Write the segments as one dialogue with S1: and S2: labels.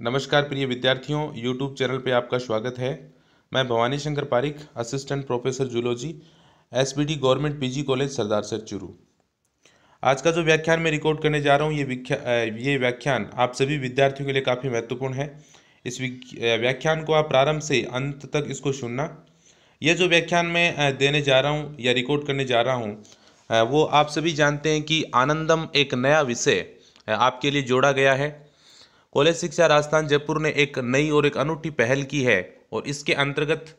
S1: नमस्कार प्रिय विद्यार्थियों यूट्यूब चैनल पे आपका स्वागत है मैं Bhawani Shankar Pareek assistant professor zoology SBT government PG college Sardarshahar Churu आज का जो व्याख्यान मैं रिकॉर्ड करने जा रहा हूँ ये ये व्याख्यान आप सभी विद्यार्थियों के लिए काफ़ी महत्वपूर्ण है इस व्याख्यान को आप प्रारंभ से अंत तक इसको सुनना यह जो व्याख्यान मैं देने जा रहा हूँ या रिकॉर्ड करने जा रहा हूँ वो आप सभी जानते हैं कि आनंदम एक नया विषय आपके लिए जोड़ा गया है कॉलेज शिक्षा राजस्थान जयपुर ने एक नई और एक अनूठी पहल की है और इसके अंतर्गत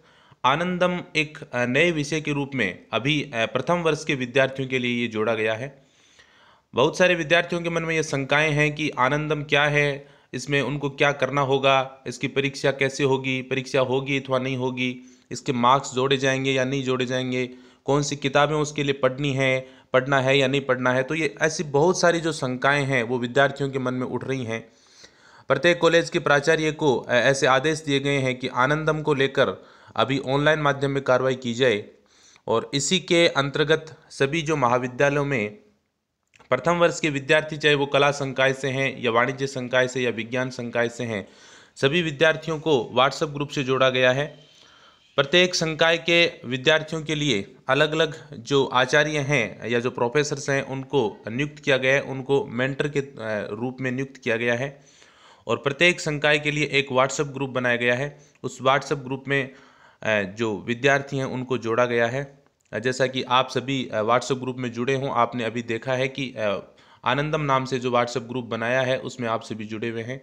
S1: आनंदम एक नए विषय के रूप में अभी प्रथम वर्ष के विद्यार्थियों के लिए ये जोड़ा गया है बहुत सारे विद्यार्थियों के मन में ये शंकाएँ हैं कि आनंदम क्या है इसमें उनको क्या करना होगा इसकी परीक्षा कैसे होगी परीक्षा होगी अथवा नहीं होगी इसके मार्क्स जोड़े जाएंगे या नहीं जोड़े जाएंगे कौन सी किताबें उसके लिए पढ़नी है पढ़ना है या नहीं पढ़ना है तो ये ऐसी बहुत सारी जो शंकाएँ हैं वो विद्यार्थियों के मन में उठ रही हैं प्रत्येक कॉलेज के प्राचार्य को ऐसे आदेश दिए गए हैं कि आनंदम को लेकर अभी ऑनलाइन माध्यम में कार्रवाई की जाए और इसी के अंतर्गत सभी जो महाविद्यालयों में प्रथम वर्ष के विद्यार्थी चाहे वो कला संकाय से हैं या वाणिज्य संकाय से या विज्ञान संकाय से हैं सभी विद्यार्थियों को व्हाट्सएप ग्रुप से जोड़ा गया है प्रत्येक संकाय के विद्यार्थियों के लिए अलग अलग जो आचार्य हैं या जो प्रोफेसर्स हैं उनको नियुक्त किया गया है उनको मेंटर के रूप में नियुक्त किया गया है और प्रत्येक संकाय के लिए एक व्हाट्सएप ग्रुप बनाया गया है उस व्हाट्सएप ग्रुप में जो विद्यार्थी हैं उनको जोड़ा गया है जैसा कि आप सभी व्हाट्सएप ग्रुप में जुड़े हों आपने अभी देखा है कि आनंदम नाम से जो व्हाट्सएप ग्रुप बनाया है उसमें आप सभी जुड़े हुए हैं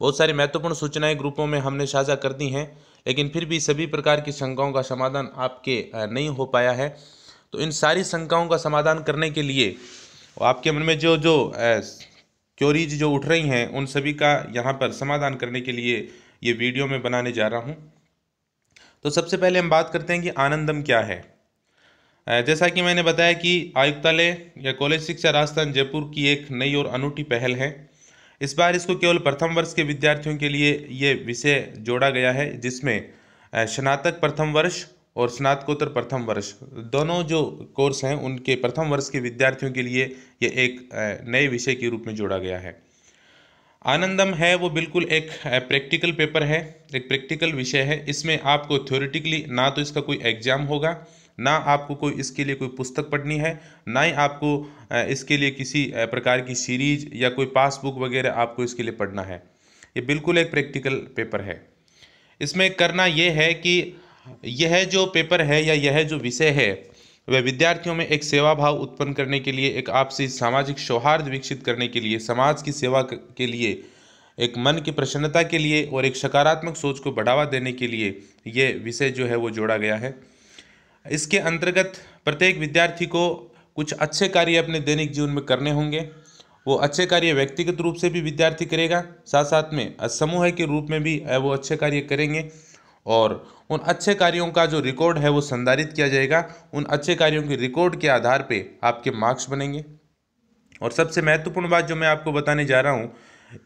S1: बहुत सारी महत्वपूर्ण सूचनाएं ग्रुपों में हमने साझा कर दी हैं लेकिन फिर भी सभी प्रकार की शंकाओं का समाधान आपके नहीं हो पाया है तो इन सारी शंकाओं का समाधान करने के लिए आपके मन में जो जो क्योरीज जो उठ रही हैं उन सभी का यहाँ पर समाधान करने के लिए ये वीडियो में बनाने जा रहा हूँ तो सबसे पहले हम बात करते हैं कि आनंदम क्या है जैसा कि मैंने बताया कि आयुक्तालय या कॉलेज शिक्षा राजस्थान जयपुर की एक नई और अनूठी पहल है इस बार इसको केवल प्रथम वर्ष के विद्यार्थियों के लिए ये विषय जोड़ा गया है जिसमें स्नातक प्रथम वर्ष और स्नातकोत्तर प्रथम वर्ष दोनों जो कोर्स हैं उनके प्रथम वर्ष के विद्यार्थियों के लिए ये एक नए विषय के रूप में जोड़ा गया है आनंदम है वो बिल्कुल एक प्रैक्टिकल पेपर है एक प्रैक्टिकल विषय है इसमें आपको थ्योरेटिकली ना तो इसका कोई एग्जाम होगा ना आपको कोई इसके लिए कोई पुस्तक पढ़नी है ना ही आपको इसके लिए किसी प्रकार की सीरीज या कोई पासबुक वगैरह आपको इसके लिए पढ़ना है ये बिल्कुल एक प्रैक्टिकल पेपर है इसमें करना ये है कि यह जो पेपर है या यह जो विषय है वह विद्यार्थियों में एक सेवा भाव उत्पन्न करने के लिए एक आपसी सामाजिक सौहार्द विकसित करने के लिए समाज की सेवा के लिए एक मन की प्रसन्नता के लिए और एक सकारात्मक सोच को बढ़ावा देने के लिए यह विषय जो है वो जोड़ा गया है इसके अंतर्गत प्रत्येक विद्यार्थी को कुछ अच्छे कार्य अपने दैनिक जीवन में करने होंगे वो अच्छे कार्य व्यक्तिगत रूप से भी विद्यार्थी करेगा साथ साथ में समूह के रूप में भी वो अच्छे कार्य करेंगे और उन अच्छे कार्यों का जो रिकॉर्ड है वो संधारित किया जाएगा उन अच्छे कार्यों के रिकॉर्ड के आधार पे आपके मार्क्स बनेंगे और सबसे महत्वपूर्ण बात जो मैं आपको बताने जा रहा हूँ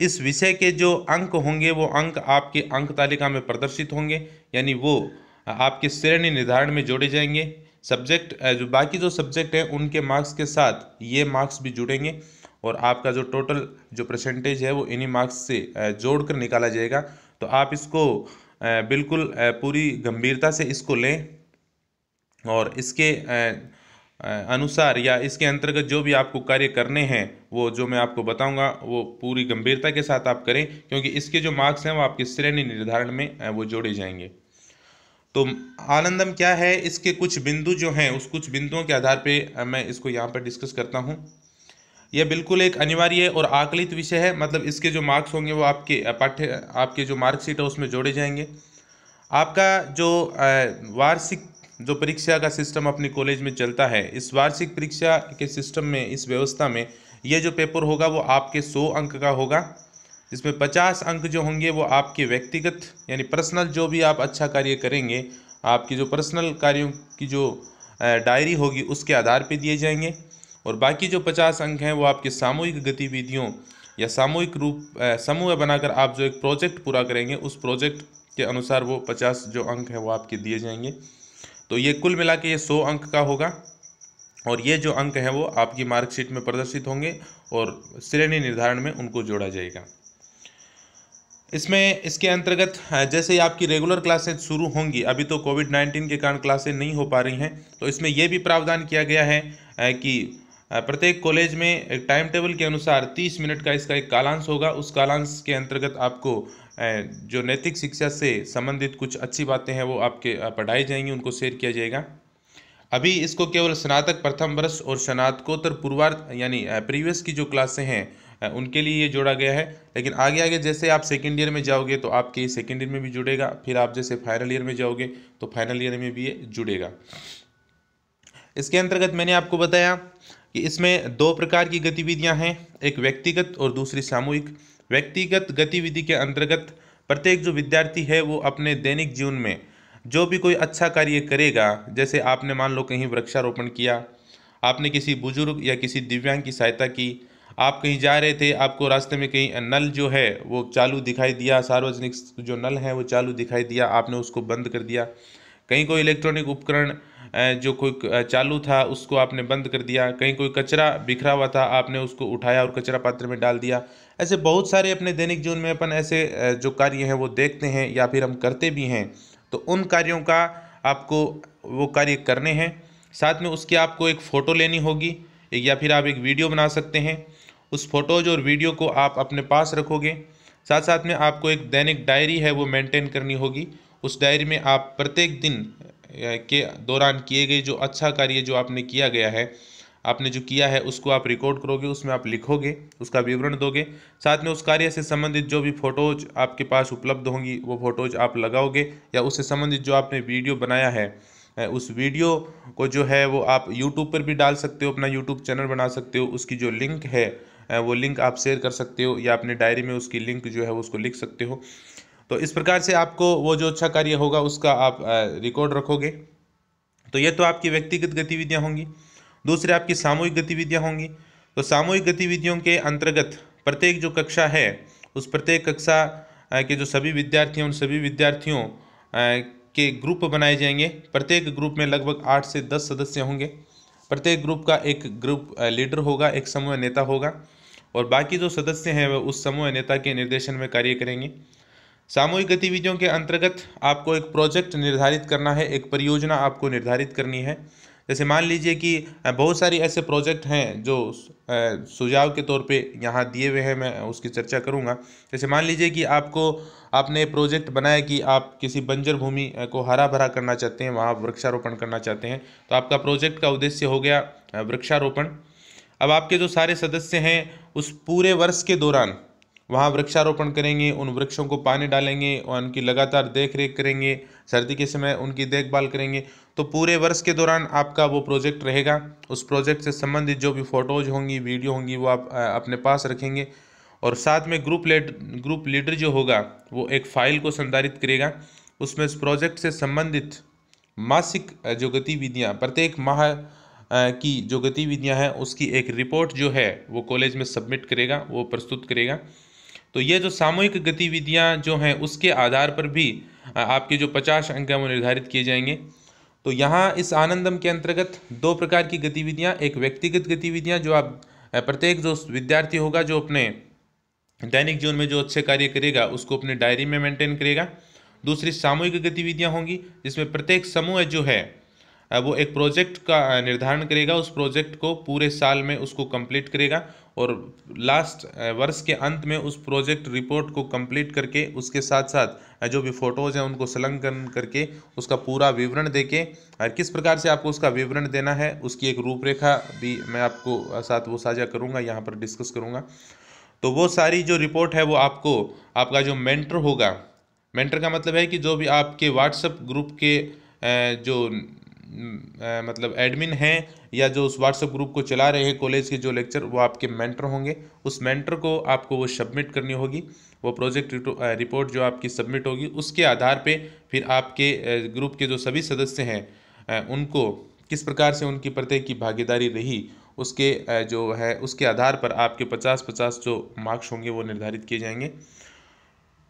S1: इस विषय के जो अंक होंगे वो अंक आपके अंक तालिका में प्रदर्शित होंगे यानी वो आपके श्रेणी निर्धारण में जोड़े जाएंगे सब्जेक्ट जो बाकी जो सब्जेक्ट हैं उनके मार्क्स के साथ ये मार्क्स भी जुड़ेंगे और आपका जो टोटल जो परसेंटेज है वो इन्हीं मार्क्स से जोड़कर निकाला जाएगा तो आप इसको बिल्कुल पूरी गंभीरता से इसको लें और इसके अनुसार या इसके अंतर्गत जो भी आपको कार्य करने हैं वो जो मैं आपको बताऊंगा वो पूरी गंभीरता के साथ आप करें क्योंकि इसके जो मार्क्स हैं वो आपके श्रेणी निर्धारण में वो जोड़े जाएंगे तो आनंदम क्या है इसके कुछ बिंदु जो हैं उस कुछ बिंदुओं के आधार पे मैं इसको यहाँ पर डिस्कस करता हूँ यह बिल्कुल एक अनिवार्य और आकलित विषय है मतलब इसके जो मार्क्स होंगे वो आपके पाठ्य आपके जो मार्कशीट है उसमें जोड़े जाएंगे आपका जो वार्षिक जो परीक्षा का सिस्टम अपने कॉलेज में चलता है इस वार्षिक परीक्षा के सिस्टम में इस व्यवस्था में यह जो पेपर होगा वो आपके सौ अंक का होगा इसमें पचास अंक जो होंगे वो आपके व्यक्तिगत यानी पर्सनल जो भी आप अच्छा कार्य करेंगे आपकी जो पर्सनल कार्यों की जो डायरी होगी उसके आधार पर दिए जाएंगे और बाकी जो पचास अंक हैं वो आपके सामूहिक गतिविधियों या सामूहिक रूप समूह बनाकर आप जो एक प्रोजेक्ट पूरा करेंगे उस प्रोजेक्ट के अनुसार वो पचास जो अंक हैं वो आपके दिए जाएंगे तो ये कुल मिला के ये सौ अंक का होगा और ये जो अंक हैं वो आपकी मार्कशीट में प्रदर्शित होंगे और श्रेणी निर्धारण में उनको जोड़ा जाएगा इसमें इसके अंतर्गत जैसे ही आपकी रेगुलर क्लासेज शुरू होंगी अभी तो कोविड नाइन्टीन के कारण क्लासेज नहीं हो पा रही हैं तो इसमें यह भी प्रावधान किया गया है कि प्रत्येक कॉलेज में एक टाइम टेबल के अनुसार 30 मिनट का इसका एक कालांश होगा उस कालांश के अंतर्गत आपको जो नैतिक शिक्षा से संबंधित कुछ अच्छी बातें हैं वो आपके पढ़ाई जाएंगी उनको शेयर किया जाएगा अभी इसको केवल स्नातक प्रथम वर्ष और स्नातकोत्तर पूर्वार्थ यानी प्रीवियस की जो क्लासें हैं उनके लिए ये जोड़ा गया है लेकिन आगे आगे जैसे आप सेकेंड ईयर में जाओगे तो आपके सेकेंड ईयर में भी जुड़ेगा फिर आप जैसे फाइनल ईयर में जाओगे तो फाइनल ईयर में भी ये जुड़ेगा इसके अंतर्गत मैंने आपको बताया कि इसमें दो प्रकार की गतिविधियां हैं एक व्यक्तिगत और दूसरी सामूहिक व्यक्तिगत गतिविधि के अंतर्गत प्रत्येक जो विद्यार्थी है वो अपने दैनिक जीवन में जो भी कोई अच्छा कार्य करेगा जैसे आपने मान लो कहीं वृक्षारोपण किया आपने किसी बुजुर्ग या किसी दिव्यांग की सहायता की आप कहीं जा रहे थे आपको रास्ते में कहीं नल जो है वो चालू दिखाई दिया सार्वजनिक जो नल है वो चालू दिखाई दिया आपने उसको बंद कर दिया कहीं कोई इलेक्ट्रॉनिक उपकरण जो कोई चालू था उसको आपने बंद कर दिया कहीं कोई कचरा बिखरा हुआ था आपने उसको उठाया और कचरा पात्र में डाल दिया ऐसे बहुत सारे अपने दैनिक जीवन में अपन ऐसे जो कार्य हैं वो देखते हैं या फिर हम करते भी हैं तो उन कार्यों का आपको वो कार्य करने हैं साथ में उसकी आपको एक फ़ोटो लेनी होगी या फिर आप एक वीडियो बना सकते हैं उस फोटोज और वीडियो को आप अपने पास रखोगे साथ साथ में आपको एक दैनिक डायरी है वो मेंटेन करनी होगी उस डायरी में आप प्रत्येक दिन के दौरान किए गए जो अच्छा कार्य जो आपने किया गया है आपने जो किया है उसको आप रिकॉर्ड करोगे उसमें आप लिखोगे उसका विवरण दोगे साथ में उस कार्य से संबंधित जो भी फ़ोटोज आपके पास उपलब्ध होंगी वो फ़ोटोज आप लगाओगे या उससे संबंधित जो आपने वीडियो बनाया है उस वीडियो को जो है वो आप यूट्यूब पर भी डाल सकते हो अपना यूट्यूब चैनल बना सकते हो उसकी जो लिंक है वो लिंक आप शेयर कर सकते हो या अपने डायरी में उसकी लिंक जो है उसको लिख सकते हो तो इस प्रकार से आपको वो जो अच्छा कार्य होगा उसका आप रिकॉर्ड रखोगे तो ये तो आपकी व्यक्तिगत गतिविधियाँ होंगी दूसरे आपकी सामूहिक गतिविधियाँ होंगी तो सामूहिक गतिविधियों के अंतर्गत प्रत्येक जो कक्षा है उस प्रत्येक कक्षा के जो सभी विद्यार्थी हैं उन सभी विद्यार्थियों के ग्रुप बनाए जाएंगे प्रत्येक ग्रुप में लगभग आठ से दस सदस्य होंगे प्रत्येक ग्रुप का एक ग्रुप लीडर होगा एक समूह नेता होगा और बाकी जो सदस्य हैं वह उस समूह नेता के निर्देशन में कार्य करेंगे सामूहिक गतिविधियों के अंतर्गत आपको एक प्रोजेक्ट निर्धारित करना है एक परियोजना आपको निर्धारित करनी है जैसे मान लीजिए कि बहुत सारी ऐसे प्रोजेक्ट हैं जो सुझाव के तौर पे यहाँ दिए हुए हैं मैं उसकी चर्चा करूँगा जैसे मान लीजिए कि आपको आपने प्रोजेक्ट बनाया कि आप किसी बंजर भूमि को हरा भरा करना चाहते हैं वहाँ वृक्षारोपण करना चाहते हैं तो आपका प्रोजेक्ट का उद्देश्य हो गया वृक्षारोपण अब आपके जो सारे सदस्य हैं उस पूरे वर्ष के दौरान वहाँ वृक्षारोपण करेंगे उन वृक्षों को पानी डालेंगे और उनकी लगातार देख रेख करेंगे सर्दी के समय उनकी देखभाल करेंगे तो पूरे वर्ष के दौरान आपका वो प्रोजेक्ट रहेगा उस प्रोजेक्ट से संबंधित जो भी फ़ोटोज़ होंगी वीडियो होंगी वो आप अपने पास रखेंगे और साथ में ग्रुप लेड ग्रुप लीडर जो होगा वो एक फाइल को संधारित करेगा उसमें उस प्रोजेक्ट से संबंधित मासिक जो गतिविधियाँ प्रत्येक माह की जो गतिविधियाँ हैं उसकी एक रिपोर्ट जो है वो कॉलेज में सबमिट करेगा वो प्रस्तुत करेगा तो ये जो सामूहिक गतिविधियाँ जो हैं उसके आधार पर भी आपके जो पचास अंक हैं वो निर्धारित किए जाएंगे तो यहाँ इस आनंदम के अंतर्गत दो प्रकार की गतिविधियाँ एक व्यक्तिगत गतिविधियाँ जो आप प्रत्येक जो विद्यार्थी होगा जो अपने दैनिक जीवन में जो अच्छे कार्य करेगा उसको अपने डायरी में मेंटेन करेगा दूसरी सामूहिक गतिविधियाँ होंगी जिसमें प्रत्येक समूह जो है वो एक प्रोजेक्ट का निर्धारण करेगा उस प्रोजेक्ट को पूरे साल में उसको कंप्लीट करेगा और लास्ट वर्ष के अंत में उस प्रोजेक्ट रिपोर्ट को कंप्लीट करके उसके साथ साथ जो भी फ़ोटोज़ हैं उनको संलग्न करके उसका पूरा विवरण दे के किस प्रकार से आपको उसका विवरण देना है उसकी एक रूपरेखा भी मैं आपको साथ वो साझा करूँगा यहाँ पर डिस्कस करूँगा तो वो सारी जो रिपोर्ट है वो आपको आपका जो मेंटर होगा मेंटर का मतलब है कि जो भी आपके व्हाट्सएप ग्रुप के जो मतलब एडमिन हैं या जो उस व्हाट्सएप ग्रुप को चला रहे हैं कॉलेज के जो लेक्चर वो आपके मेंटर होंगे उस मेंटर को आपको वो सबमिट करनी होगी वो प्रोजेक्ट रिपोर्ट जो आपकी सबमिट होगी उसके आधार पे फिर आपके ग्रुप के जो सभी सदस्य हैं उनको किस प्रकार से उनकी प्रत्येक की भागीदारी रही उसके जो है उसके आधार पर आपके पचास पचास जो मार्क्स होंगे वो निर्धारित किए जाएंगे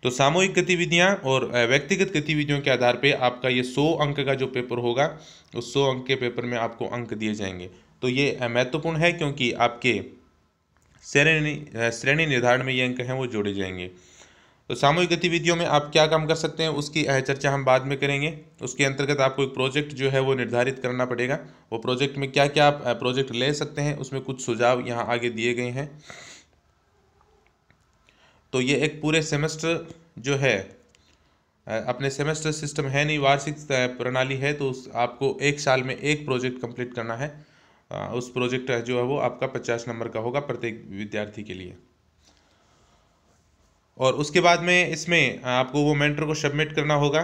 S1: तो सामूहिक गतिविधियाँ और व्यक्तिगत गतिविधियों के आधार पर आपका ये सौ अंक का जो पेपर होगा उस सौ अंक के पेपर में आपको अंक दिए जाएंगे तो ये महत्वपूर्ण है क्योंकि आपके श्रेणी श्रेणी निर्धारण में ये अंक हैं वो जोड़े जाएंगे तो सामूहिक गतिविधियों में आप क्या काम कर सकते हैं उसकी चर्चा हम बाद में करेंगे उसके अंतर्गत आपको एक प्रोजेक्ट जो है वो निर्धारित करना पड़ेगा वो प्रोजेक्ट में क्या क्या आप प्रोजेक्ट ले सकते हैं उसमें कुछ सुझाव यहाँ आगे दिए गए हैं तो ये एक पूरे सेमेस्टर जो है अपने सेमेस्टर सिस्टम है नहीं वार्षिक प्रणाली है तो उस आपको एक साल में एक प्रोजेक्ट कंप्लीट करना है उस प्रोजेक्ट जो है वो आपका पचास नंबर का होगा प्रत्येक विद्यार्थी के लिए और उसके बाद में इसमें आपको वो मेंटर को सबमिट करना होगा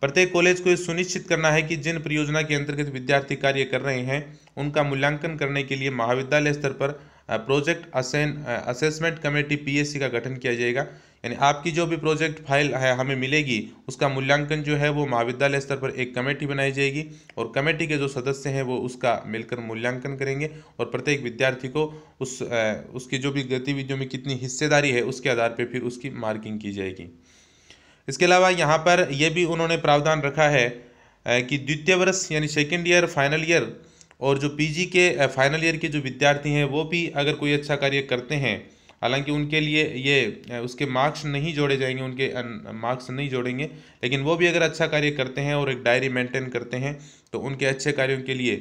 S1: प्रत्येक कॉलेज को ये सुनिश्चित करना है कि जिन परियोजना के अंतर्गत विद्यार्थी कार्य कर रहे हैं उनका मूल्यांकन करने के लिए महाविद्यालय स्तर पर प्रोजेक्ट असेन असेसमेंट कमेटी पीएससी का गठन किया जाएगा यानी आपकी जो भी प्रोजेक्ट फाइल है हमें मिलेगी उसका मूल्यांकन जो है वो महाविद्यालय स्तर पर एक कमेटी बनाई जाएगी और कमेटी के जो सदस्य हैं वो उसका मिलकर मूल्यांकन करेंगे और प्रत्येक विद्यार्थी को उस उसकी जो भी गतिविधियों में कितनी हिस्सेदारी है उसके आधार पर फिर उसकी मार्किंग की जाएगी इसके अलावा यहाँ पर यह भी उन्होंने प्रावधान रखा है कि द्वितीय वर्ष यानी सेकेंड ईयर फाइनल ईयर और जो पीजी के फाइनल ईयर के जो विद्यार्थी हैं वो भी अगर कोई अच्छा कार्य करते हैं हालांकि उनके लिए ये उसके मार्क्स नहीं जोड़े जाएंगे उनके मार्क्स नहीं जोड़ेंगे लेकिन वो भी अगर अच्छा कार्य करते हैं और एक डायरी मेंटेन करते हैं तो उनके अच्छे कार्यों के लिए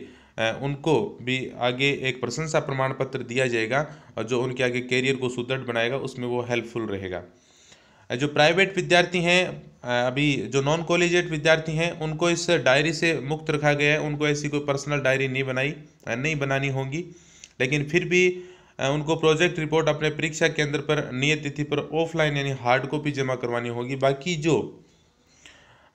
S1: उनको भी आगे एक प्रशंसा प्रमाण पत्र दिया जाएगा और जो उनके आगे कैरियर को सुदृढ़ बनाएगा उसमें वो हेल्पफुल रहेगा जो प्राइवेट विद्यार्थी हैं अभी जो नॉन कॉलेजेट विद्यार्थी हैं उनको इस डायरी से मुक्त रखा गया है उनको ऐसी कोई पर्सनल डायरी नहीं बनाई नहीं बनानी होगी लेकिन फिर भी उनको प्रोजेक्ट रिपोर्ट अपने परीक्षा केंद्र पर नियत तिथि पर ऑफलाइन यानी हार्ड कॉपी जमा करवानी होगी बाकी जो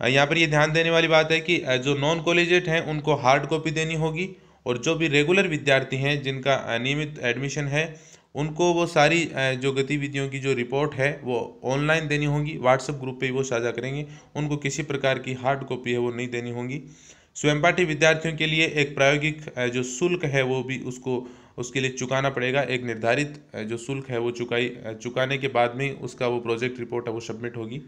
S1: यहाँ पर ये ध्यान देने वाली बात है कि जो नॉन कॉलेजेट हैं उनको हार्ड कॉपी देनी होगी और जो भी रेगुलर विद्यार्थी हैं जिनका नियमित एडमिशन है उनको वो सारी जो गतिविधियों की जो रिपोर्ट है वो ऑनलाइन देनी होगी व्हाट्सएप ग्रुप पे ही वो साझा करेंगे उनको किसी प्रकार की हार्ड कॉपी है वो नहीं देनी होगी स्वयंपाठी विद्यार्थियों के लिए एक प्रायोगिक जो शुल्क है वो भी उसको उसके लिए चुकाना पड़ेगा एक निर्धारित जो शुल्क है वो चुकाई चुकाने के बाद में उसका वो प्रोजेक्ट रिपोर्ट है वो सबमिट होगी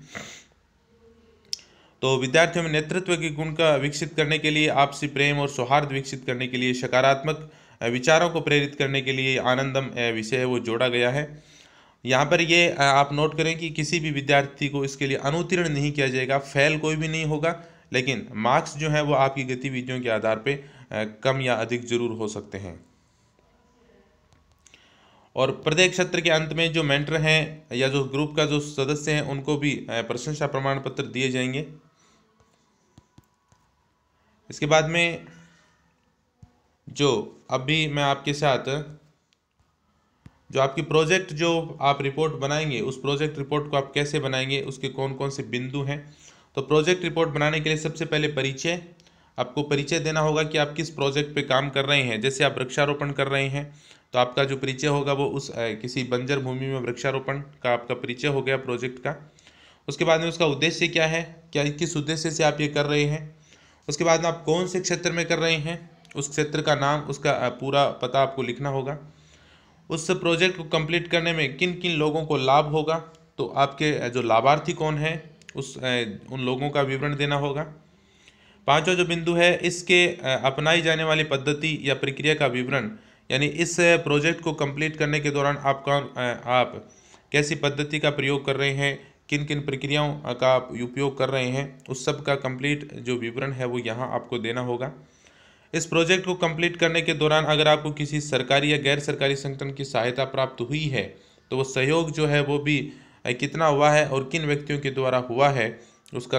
S1: तो विद्यार्थियों में नेतृत्व के गुण का विकसित करने के लिए आपसी प्रेम और सौहार्द विकसित करने के लिए सकारात्मक विचारों को प्रेरित करने के लिए आनंदम विषय है वो जोड़ा गया है यहाँ पर ये आप नोट करें कि किसी भी विद्यार्थी को इसके लिए अनुतीर्ण नहीं किया जाएगा फेल कोई भी नहीं होगा लेकिन मार्क्स जो हैं वो आपकी गतिविधियों के आधार पर कम या अधिक जरूर हो सकते हैं और प्रत्येक सत्र के अंत में जो मेंटर हैं या जो ग्रुप का जो सदस्य हैं उनको भी प्रशंसा प्रमाण पत्र दिए जाएंगे इसके बाद में जो अभी मैं आपके साथ जो आपकी प्रोजेक्ट जो आप रिपोर्ट बनाएंगे उस प्रोजेक्ट रिपोर्ट को आप कैसे बनाएंगे उसके कौन कौन से बिंदु हैं तो प्रोजेक्ट रिपोर्ट बनाने के लिए सबसे पहले परिचय आपको परिचय देना होगा कि आप किस प्रोजेक्ट पे काम कर रहे हैं जैसे आप वृक्षारोपण कर रहे हैं तो आपका जो परिचय होगा वो उस किसी बंजर भूमि में वृक्षारोपण का आपका परिचय हो गया प्रोजेक्ट का उसके बाद में उसका उद्देश्य क्या है क्या किस उद्देश्य से आप ये कर रहे हैं उसके बाद में आप कौन से क्षेत्र में कर रहे हैं उस क्षेत्र का नाम उसका पूरा पता आपको लिखना होगा उस प्रोजेक्ट को कंप्लीट करने में किन किन लोगों को लाभ होगा तो आपके जो लाभार्थी कौन है उस उन लोगों का विवरण देना होगा पांचवा जो बिंदु है इसके अपनाई जाने वाली पद्धति या प्रक्रिया का विवरण यानी इस प्रोजेक्ट को कंप्लीट करने के दौरान आप कौन आप कैसी पद्धति का प्रयोग कर रहे हैं किन किन प्रक्रियाओं का आप उपयोग कर रहे हैं उस सब का कंप्लीट जो विवरण है वो यहाँ आपको देना होगा इस प्रोजेक्ट को कंप्लीट करने के दौरान अगर आपको किसी सरकारी या गैर सरकारी संगठन की सहायता प्राप्त हुई है तो वो सहयोग जो है वो भी कितना हुआ है और किन व्यक्तियों के द्वारा हुआ है उसका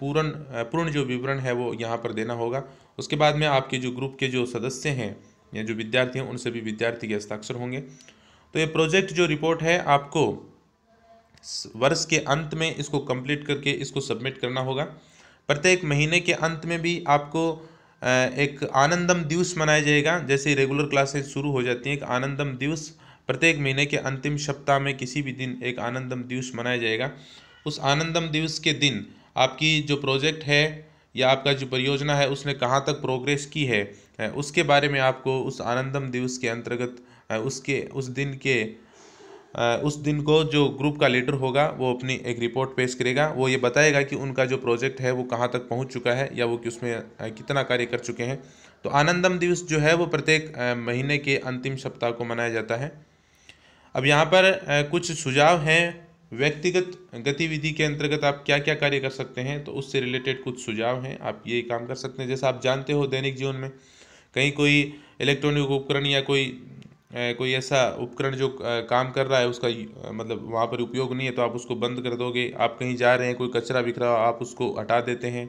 S1: पूर्ण पूर्ण जो विवरण है वो यहाँ पर देना होगा उसके बाद में आपके जो ग्रुप के जो सदस्य हैं या जो विद्यार्थी हैं उनसे भी विद्यार्थी के हस्ताक्षर होंगे तो ये प्रोजेक्ट जो रिपोर्ट है आपको वर्ष के अंत में इसको कंप्लीट करके इसको सबमिट करना होगा प्रत्येक महीने के अंत में भी आपको एक आनंदम दिवस मनाया जाएगा जैसे रेगुलर क्लासेस शुरू हो जाती हैं एक आनंदम दिवस प्रत्येक महीने के अंतिम सप्ताह में किसी भी दिन एक आनंदम दिवस मनाया जाएगा उस आनंदम दिवस के दिन आपकी जो प्रोजेक्ट है या आपका जो परियोजना है उसने कहाँ तक प्रोग्रेस की है उसके बारे में आपको उस आनंदम दिवस के अंतर्गत उसके उस दिन के उस दिन को जो ग्रुप का लीडर होगा वो अपनी एक रिपोर्ट पेश करेगा वो ये बताएगा कि उनका जो प्रोजेक्ट है वो कहाँ तक पहुँच चुका है या वो कि उसमें कितना कार्य कर चुके हैं तो आनंदम दिवस जो है वो प्रत्येक महीने के अंतिम सप्ताह को मनाया जाता है अब यहाँ पर कुछ सुझाव हैं व्यक्तिगत गतिविधि के अंतर्गत आप क्या क्या कार्य कर सकते हैं तो उससे रिलेटेड कुछ सुझाव हैं आप ये काम कर सकते हैं जैसा आप जानते हो दैनिक जीवन में कहीं कोई इलेक्ट्रॉनिक उपकरण या कोई कोई ऐसा उपकरण जो काम कर रहा है उसका मतलब वहाँ पर उपयोग नहीं है तो आप उसको बंद कर दोगे आप कहीं जा रहे हैं कोई कचरा बिखरा हो आप उसको हटा देते हैं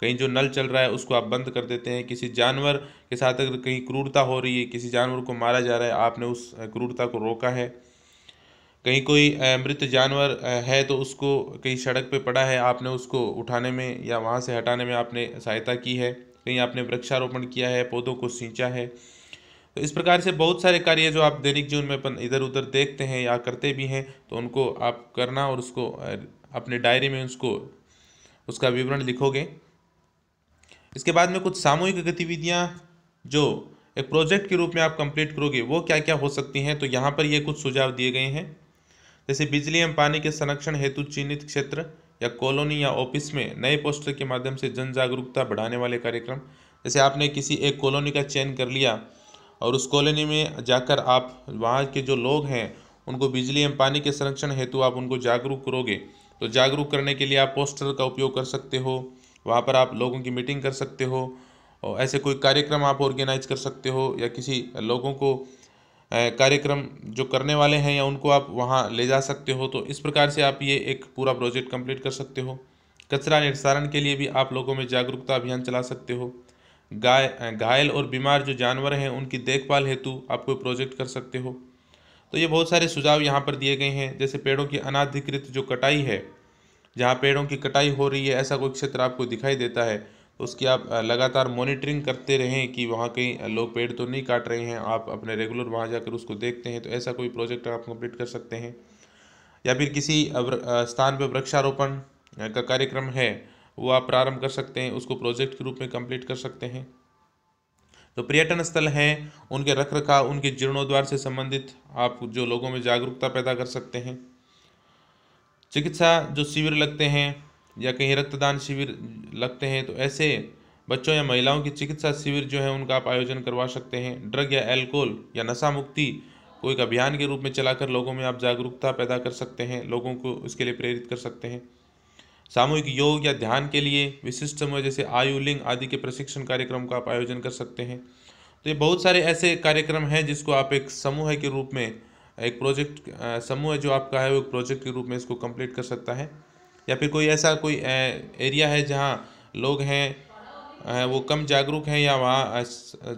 S1: कहीं जो नल चल रहा है उसको आप बंद कर देते हैं किसी जानवर के साथ अगर कहीं क्रूरता हो रही है किसी जानवर को मारा जा रहा है आपने उस क्रूरता को रोका है कहीं कोई मृत जानवर है तो उसको कहीं सड़क पे पड़ा है आपने उसको उठाने में या वहाँ से हटाने में आपने सहायता की है कहीं आपने वृक्षारोपण किया है पौधों को सींचा है तो इस प्रकार से बहुत सारे कार्य जो आप दैनिक जीवन में अपन इधर उधर देखते हैं या करते भी हैं तो उनको आप करना और उसको अपने डायरी में उसको उसका विवरण लिखोगे इसके बाद में कुछ सामूहिक गतिविधियाँ जो एक प्रोजेक्ट के रूप में आप कंप्लीट करोगे वो क्या क्या हो सकती हैं तो यहाँ पर ये कुछ सुझाव दिए गए हैं जैसे बिजली एवं पानी के संरक्षण हेतु चिन्हित क्षेत्र या कॉलोनी या ऑफिस में नए पोस्टर के माध्यम से जन जागरूकता बढ़ाने वाले कार्यक्रम जैसे आपने किसी एक कॉलोनी का चयन कर लिया और उस कॉलोनी में जाकर आप वहाँ के जो लोग हैं उनको बिजली एवं पानी के संरक्षण हेतु आप उनको जागरूक करोगे तो जागरूक करने के लिए आप पोस्टर का उपयोग कर सकते हो वहाँ पर आप लोगों की मीटिंग कर सकते हो और ऐसे कोई कार्यक्रम आप ऑर्गेनाइज कर सकते हो या किसी लोगों को कार्यक्रम जो करने वाले हैं या उनको आप वहाँ ले जा सकते हो तो इस प्रकार से आप ये एक पूरा प्रोजेक्ट कंप्लीट कर सकते हो कचरा निस्तारण के लिए भी आप लोगों में जागरूकता अभियान चला सकते हो गाय घायल और बीमार जो जानवर हैं उनकी देखभाल हेतु आप कोई प्रोजेक्ट कर सकते हो तो ये बहुत सारे सुझाव यहाँ पर दिए गए हैं जैसे पेड़ों की अनाधिकृत जो कटाई है जहाँ पेड़ों की कटाई हो रही है ऐसा कोई क्षेत्र आपको दिखाई देता है तो उसकी आप लगातार मॉनिटरिंग करते रहें कि वहाँ कहीं लोग पेड़ तो नहीं काट रहे हैं आप अपने रेगुलर वहाँ जाकर उसको देखते हैं तो ऐसा कोई प्रोजेक्ट आप कंप्लीट कर सकते हैं या फिर किसी स्थान पर वृक्षारोपण का कार्यक्रम है वो आप प्रारंभ कर सकते हैं उसको प्रोजेक्ट के रूप में कंप्लीट कर सकते हैं तो पर्यटन स्थल हैं उनके रख रखाव उनके जीर्णोद्वार से संबंधित आप जो लोगों में जागरूकता पैदा कर सकते हैं चिकित्सा जो शिविर लगते हैं या कहीं रक्तदान शिविर लगते हैं तो ऐसे बच्चों या महिलाओं की चिकित्सा शिविर जो है उनका आप आयोजन करवा सकते हैं ड्रग या एल्कोहल या नशा मुक्ति को एक अभियान के रूप में चलाकर लोगों में आप जागरूकता पैदा कर सकते हैं लोगों को इसके लिए प्रेरित कर सकते हैं सामूहिक योग या ध्यान के लिए विशिष्ट समय जैसे आयु लिंग आदि के प्रशिक्षण कार्यक्रम का आप आयोजन कर सकते हैं तो ये बहुत सारे ऐसे कार्यक्रम हैं जिसको आप एक समूह के रूप में एक प्रोजेक्ट समूह जो आपका है वो एक प्रोजेक्ट के रूप में इसको कंप्लीट कर सकता है या फिर कोई ऐसा कोई एरिया है जहाँ लोग हैं वो कम जागरूक हैं या वहाँ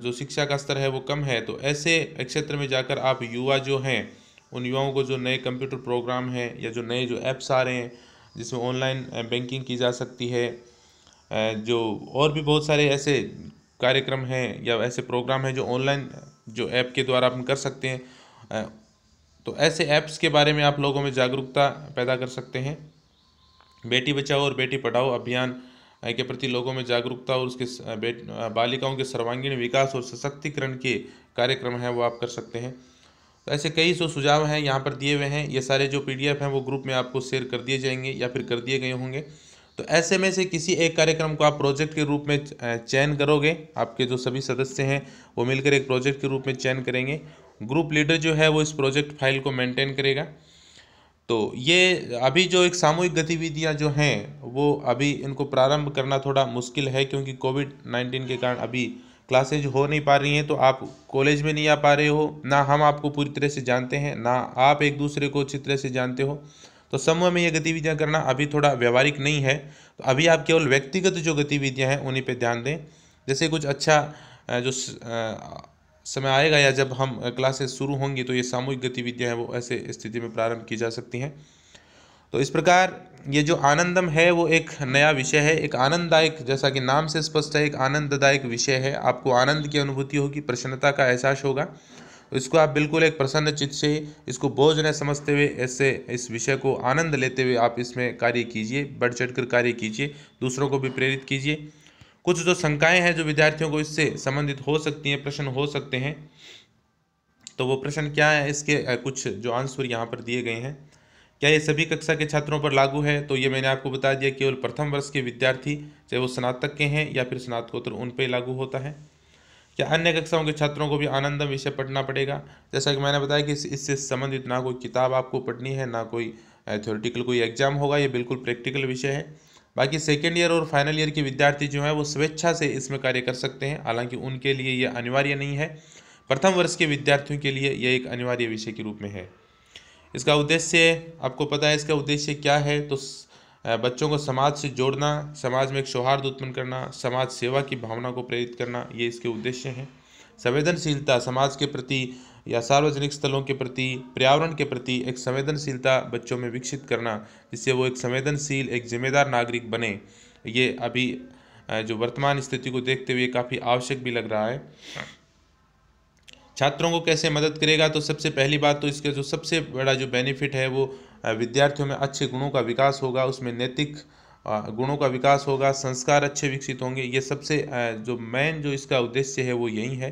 S1: जो शिक्षा का स्तर है वो कम है तो ऐसे क्षेत्र में जाकर आप युवा जो हैं उन युवाओं को जो नए कंप्यूटर प्रोग्राम हैं या जो नए जो ऐप्स आ रहे हैं जिसमें ऑनलाइन बैंकिंग की जा सकती है जो और भी बहुत सारे ऐसे कार्यक्रम हैं या ऐसे प्रोग्राम हैं जो ऑनलाइन जो ऐप के द्वारा हम कर सकते हैं तो ऐसे ऐप्स के बारे में आप लोगों में जागरूकता पैदा कर सकते हैं बेटी बचाओ और बेटी पढ़ाओ अभियान के प्रति लोगों में जागरूकता और उसके बालिकाओं के सर्वांगीण विकास और सशक्तिकरण के कार्यक्रम हैं वो आप कर सकते हैं तो ऐसे कई जो सुझाव हैं यहाँ पर दिए हुए हैं ये सारे जो पी हैं वो ग्रुप में आपको शेयर कर दिए जाएंगे या फिर कर दिए गए होंगे तो ऐसे में से किसी एक कार्यक्रम को आप प्रोजेक्ट के रूप में चयन करोगे आपके जो सभी सदस्य हैं वो मिलकर एक प्रोजेक्ट के रूप में चयन करेंगे ग्रुप लीडर जो है वो इस प्रोजेक्ट फाइल को मेंटेन करेगा तो ये अभी जो एक सामूहिक गतिविधियां जो हैं वो अभी इनको प्रारंभ करना थोड़ा मुश्किल है क्योंकि कोविड नाइन्टीन के कारण अभी क्लासेज हो नहीं पा रही हैं तो आप कॉलेज में नहीं आ पा रहे हो ना हम आपको पूरी तरह से जानते हैं ना आप एक दूसरे को अच्छी तरह से जानते हो तो समूह में ये गतिविधियाँ करना अभी थोड़ा व्यवहारिक नहीं है तो अभी आप केवल व्यक्तिगत जो गतिविधियाँ हैं उन्हीं पर ध्यान दें जैसे कुछ अच्छा जो समय आएगा या जब हम क्लासेस शुरू होंगी तो ये सामूहिक गतिविधियाँ हैं वो ऐसे स्थिति में प्रारंभ की जा सकती हैं तो इस प्रकार ये जो आनंदम है वो एक नया विषय है एक आनंददायक जैसा कि नाम से स्पष्ट है एक आनंददायक विषय है आपको आनंद की अनुभूति होगी प्रसन्नता का एहसास होगा इसको आप बिल्कुल एक प्रसन्न चित्त से इसको बोझ न समझते हुए ऐसे इस विषय को आनंद लेते हुए आप इसमें कार्य कीजिए बढ़ चढ़ कर कार्य कीजिए दूसरों को भी प्रेरित कीजिए कुछ जो शंकाएँ हैं जो विद्यार्थियों को इससे संबंधित हो सकती हैं प्रश्न हो सकते हैं तो वो प्रश्न क्या है इसके कुछ जो आंसर यहाँ पर दिए गए हैं क्या ये सभी कक्षा के छात्रों पर लागू है तो ये मैंने आपको बता दिया केवल प्रथम वर्ष के विद्यार्थी चाहे वो स्नातक के हैं या फिर स्नातकोत्तर उन पर लागू होता है क्या अन्य कक्षाओं के छात्रों को भी आनंदम विषय पढ़ना पड़ेगा जैसा कि मैंने बताया कि इससे संबंधित ना कोई किताब आपको पढ़नी है ना कोई थ्योरेटिकल कोई एग्जाम होगा ये बिल्कुल प्रैक्टिकल विषय है बाकी सेकेंड ईयर और फाइनल ईयर के विद्यार्थी जो हैं वो स्वेच्छा से इसमें कार्य कर सकते हैं हालांकि उनके लिए ये अनिवार्य नहीं है प्रथम वर्ष के विद्यार्थियों के लिए यह एक अनिवार्य विषय के रूप में है इसका उद्देश्य आपको पता है इसका उद्देश्य क्या है तो बच्चों को समाज से जोड़ना समाज में एक सौहार्द उत्पन्न करना समाज सेवा की भावना को प्रेरित करना ये इसके उद्देश्य हैं संवेदनशीलता समाज के प्रति या सार्वजनिक स्थलों के प्रति पर्यावरण के प्रति एक संवेदनशीलता बच्चों में विकसित करना जिससे वो एक संवेदनशील एक जिम्मेदार नागरिक बने ये अभी जो वर्तमान स्थिति को देखते हुए काफ़ी आवश्यक भी लग रहा है छात्रों को कैसे मदद करेगा तो सबसे पहली बात तो इसका जो सबसे बड़ा जो बेनिफिट है वो विद्यार्थियों में अच्छे गुणों का विकास होगा उसमें नैतिक गुणों का विकास होगा संस्कार अच्छे विकसित होंगे ये सबसे जो मेन जो इसका उद्देश्य है वो यही है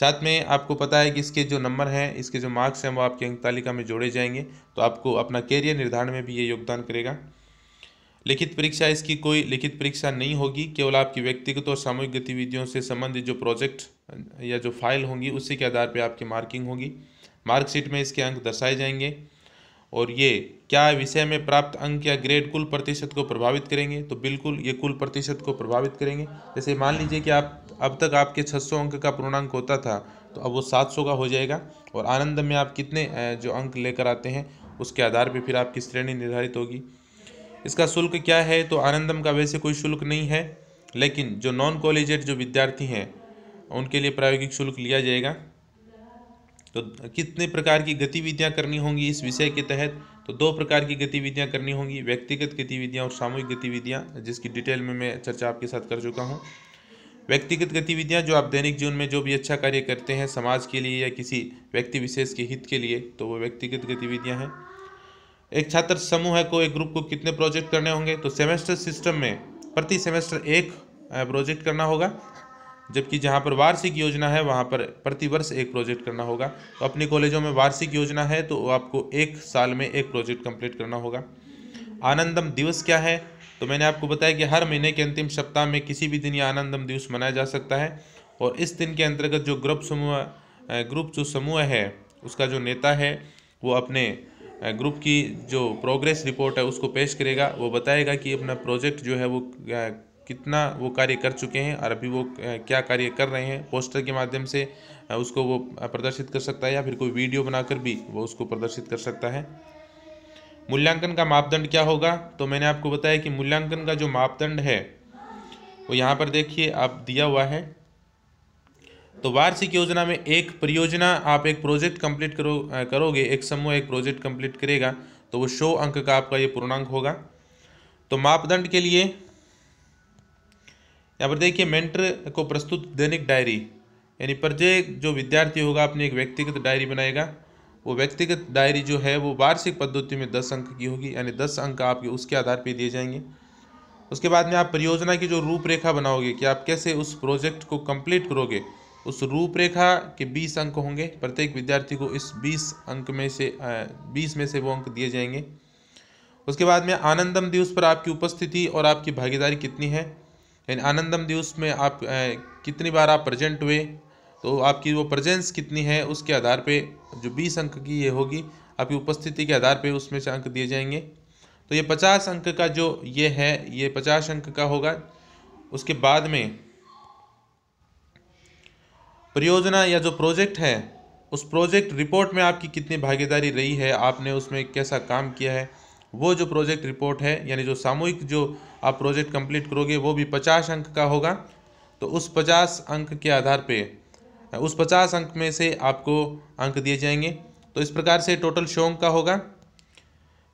S1: साथ में आपको पता है कि इसके जो नंबर हैं इसके जो मार्क्स हैं वो आपकी अंक तालिका में जोड़े जाएंगे तो आपको अपना कैरियर निर्धारण में भी ये योगदान करेगा लिखित परीक्षा इसकी कोई लिखित परीक्षा नहीं होगी केवल आपकी व्यक्तिगत और सामूहिक गतिविधियों से संबंधित जो प्रोजेक्ट या जो फाइल होंगी उसी के आधार पर आपकी मार्किंग होगी मार्कशीट में इसके अंक दर्शाए जाएंगे और ये क्या विषय में प्राप्त अंक या ग्रेड कुल प्रतिशत को प्रभावित करेंगे तो बिल्कुल ये कुल प्रतिशत को प्रभावित करेंगे जैसे मान लीजिए कि आप अब तक आपके 600 अंक का पूर्णांक होता था तो अब वो 700 का हो जाएगा और आनंद में आप कितने जो अंक लेकर आते हैं उसके आधार पर फिर आपकी श्रेणी निर्धारित होगी इसका शुल्क क्या है तो आनंदम का वैसे कोई शुल्क नहीं है लेकिन जो नॉन कॉलेजेड जो विद्यार्थी हैं उनके लिए प्रायोगिक शुल्क लिया जाएगा तो कितने प्रकार की गतिविधियां करनी होंगी इस विषय के तहत तो दो प्रकार की गतिविधियां करनी होंगी व्यक्तिगत गतिविधियां और सामूहिक गतिविधियां जिसकी डिटेल में मैं चर्चा आपके साथ कर चुका हूँ व्यक्तिगत गतिविधियां जो आप दैनिक जीवन में जो भी अच्छा कार्य करते हैं समाज के लिए या किसी व्यक्ति विशेष के हित के लिए तो वो व्यक्तिगत गतिविधियाँ हैं एक छात्र समूह को एक ग्रुप को कितने प्रोजेक्ट करने होंगे तो सेमेस्टर सिस्टम में प्रति सेमेस्टर एक प्रोजेक्ट करना होगा जबकि जहाँ पर वार्षिक योजना है वहाँ पर प्रतिवर्ष एक प्रोजेक्ट करना होगा तो अपने कॉलेजों में वार्षिक योजना है तो आपको एक साल में एक प्रोजेक्ट कंप्लीट करना होगा आनंदम दिवस क्या है तो मैंने आपको बताया कि हर महीने के अंतिम सप्ताह में किसी भी दिन यह आनंदम दिवस मनाया जा सकता है और इस दिन के अंतर्गत जो ग्रुप समूह ग्रुप जो समूह है उसका जो नेता है वो अपने ग्रुप की जो प्रोग्रेस रिपोर्ट है उसको पेश करेगा वो बताएगा कि अपना प्रोजेक्ट जो है वो कितना वो कार्य कर चुके हैं और अभी वो क्या कार्य कर रहे हैं पोस्टर के माध्यम से उसको वो प्रदर्शित कर सकता है या फिर कोई वीडियो बनाकर भी वो उसको प्रदर्शित कर सकता है मूल्यांकन का मापदंड क्या होगा तो मैंने आपको बताया कि मूल्यांकन का जो मापदंड है वो यहाँ पर देखिए आप दिया हुआ है तो वार्षिक योजना में एक परियोजना आप एक प्रोजेक्ट कंप्लीट करो करोगे एक समूह एक प्रोजेक्ट कंप्लीट करेगा तो वो शो अंक का आपका ये पूर्णांक होगा तो मापदंड के लिए यहाँ पर देखिए मेंटर को प्रस्तुत दैनिक डायरी यानी प्रत्येक जो विद्यार्थी होगा अपने एक व्यक्तिगत डायरी बनाएगा वो व्यक्तिगत डायरी जो है वो वार्षिक पद्धति में दस अंक की होगी यानी दस अंक आपके उसके आधार पर दिए जाएंगे उसके बाद में आप परियोजना की जो रूपरेखा बनाओगे कि आप कैसे उस प्रोजेक्ट को कंप्लीट करोगे उस रूपरेखा के 20 अंक होंगे प्रत्येक विद्यार्थी को इस 20 अंक में से 20 में से वो अंक दिए जाएंगे उसके बाद में आनंदम दिवस पर आपकी उपस्थिति और आपकी भागीदारी कितनी है यानी आनंदम दिवस में आप कितनी बार आप प्रजेंट हुए तो आपकी वो प्रजेंस कितनी है उसके आधार पे जो बीस अंक की ये होगी आपकी उपस्थिति के आधार पे उसमें से अंक दिए जाएंगे तो ये पचास अंक का जो ये है ये पचास अंक का होगा उसके बाद में परियोजना या जो प्रोजेक्ट है उस प्रोजेक्ट रिपोर्ट में आपकी कितनी भागीदारी रही है आपने उसमें कैसा काम किया है वो जो प्रोजेक्ट रिपोर्ट है यानी जो सामूहिक जो आप प्रोजेक्ट कंप्लीट करोगे वो भी पचास अंक का होगा तो उस पचास अंक के आधार पे उस पचास अंक में से आपको अंक दिए जाएंगे तो इस प्रकार से टोटल शो अंक का होगा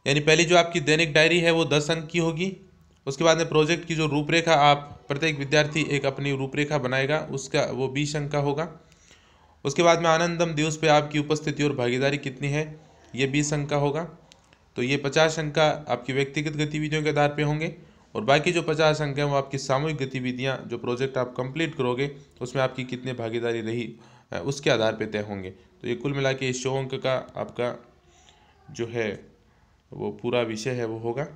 S1: यानी पहली जो आपकी दैनिक डायरी है वो दस अंक की होगी उसके बाद में प्रोजेक्ट की जो रूपरेखा आप प्रत्येक विद्यार्थी एक अपनी रूपरेखा बनाएगा उसका वो बीस अंक का होगा उसके बाद में आनंदम दिवस पे आपकी उपस्थिति और भागीदारी कितनी है ये बीस अंक का होगा तो ये पचास अंक का आपकी व्यक्तिगत गतिविधियों के आधार पर होंगे और बाकी जो पचास अंक हैं वो आपकी सामूहिक गतिविधियाँ जो प्रोजेक्ट आप कंप्लीट करोगे उसमें आपकी कितनी भागीदारी रही उसके आधार पर तय होंगे तो ये कुल मिला के शो अंक का आपका जो है वो पूरा विषय है वो होगा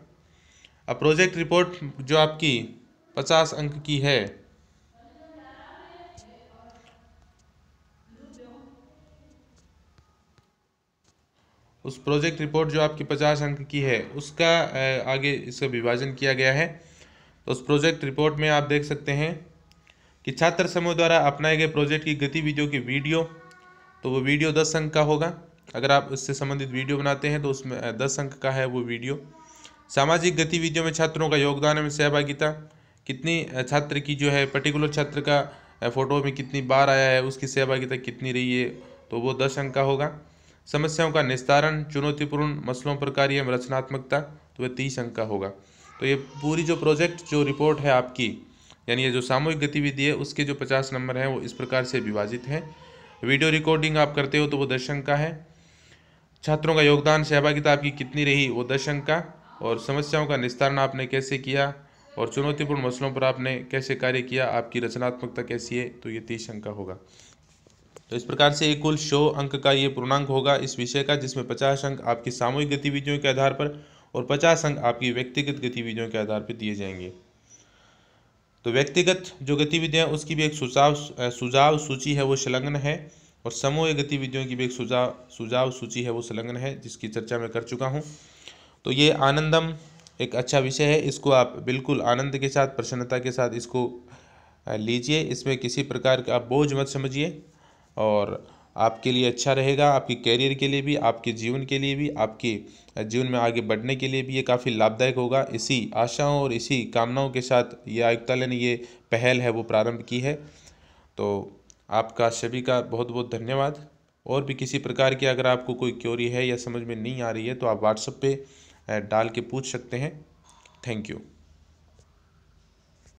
S1: अब प्रोजेक्ट रिपोर्ट जो आपकी पचास अंक की है उस प्रोजेक्ट रिपोर्ट जो आपकी पचास अंक की है उसका आगे इसका विभाजन किया गया है तो उस प्रोजेक्ट रिपोर्ट में आप देख सकते हैं कि छात्र समूह द्वारा अपनाए गए प्रोजेक्ट की गतिविधियों की वीडियो तो वो वीडियो दस अंक का होगा अगर आप इससे संबंधित वीडियो बनाते हैं तो उसमें दस अंक का है वो वीडियो सामाजिक गतिविधियों में छात्रों का योगदान एवं सहभागिता कितनी छात्र की जो है पर्टिकुलर छात्र का फोटो में कितनी बार आया है उसकी सहभागिता कितनी रही है तो वो दस अंक का होगा समस्याओं का निस्तारण चुनौतीपूर्ण मसलों पर कार्य एवं रचनात्मकता तो वह तीस अंक का होगा तो ये पूरी जो प्रोजेक्ट जो रिपोर्ट है आपकी यानी ये जो सामूहिक गतिविधि है उसके जो पचास नंबर हैं वो इस प्रकार से विभाजित हैं वीडियो रिकॉर्डिंग आप करते हो तो वो दस अंक का है छात्रों का योगदान सहभागिता आपकी कितनी रही वो दस अंक का और समस्याओं का निस्तारण आपने कैसे किया और चुनौतीपूर्ण मसलों पर आपने कैसे कार्य किया आपकी रचनात्मकता कैसी है तो ये तीस अंक का होगा तो इस प्रकार से एक कुल शो अंक का ये पूर्णांक होगा इस विषय का जिसमें पचास अंक आपकी सामूहिक गतिविधियों के आधार पर और पचास अंक आपकी व्यक्तिगत गतिविधियों के आधार पर दिए जाएंगे तो व्यक्तिगत जो गतिविधियाँ उसकी भी एक सुझाव सुझाव सूची है वो संलग्न है और समूह गतिविधियों की भी एक सुझाव सुझाव सूची है वो संलग्न है जिसकी चर्चा मैं कर चुका हूँ तो ये आनंदम एक अच्छा विषय है इसको आप बिल्कुल आनंद के साथ प्रसन्नता के साथ इसको लीजिए इसमें किसी प्रकार का आप बोझ मत समझिए और आपके लिए अच्छा रहेगा आपकी कैरियर के लिए भी आपके जीवन के लिए भी आपके जीवन में आगे बढ़ने के लिए भी ये काफ़ी लाभदायक होगा इसी आशाओं और इसी कामनाओं के साथ ये आयुक्तालय ने ये पहल है वो प्रारंभ की है तो आपका सभी का बहुत बहुत धन्यवाद और भी किसी प्रकार की अगर आपको कोई क्योरी है या समझ में नहीं आ रही है तो आप व्हाट्सअप पर डाल के पूछ सकते हैं थैंक यू